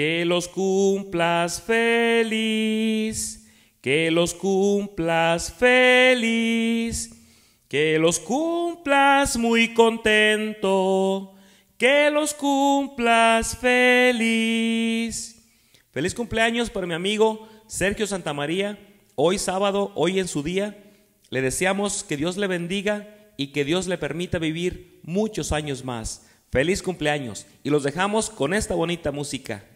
Que los cumplas feliz, que los cumplas feliz, que los cumplas muy contento, que los cumplas feliz. Feliz cumpleaños para mi amigo Sergio Santamaría. Hoy sábado, hoy en su día, le deseamos que Dios le bendiga y que Dios le permita vivir muchos años más. Feliz cumpleaños y los dejamos con esta bonita música.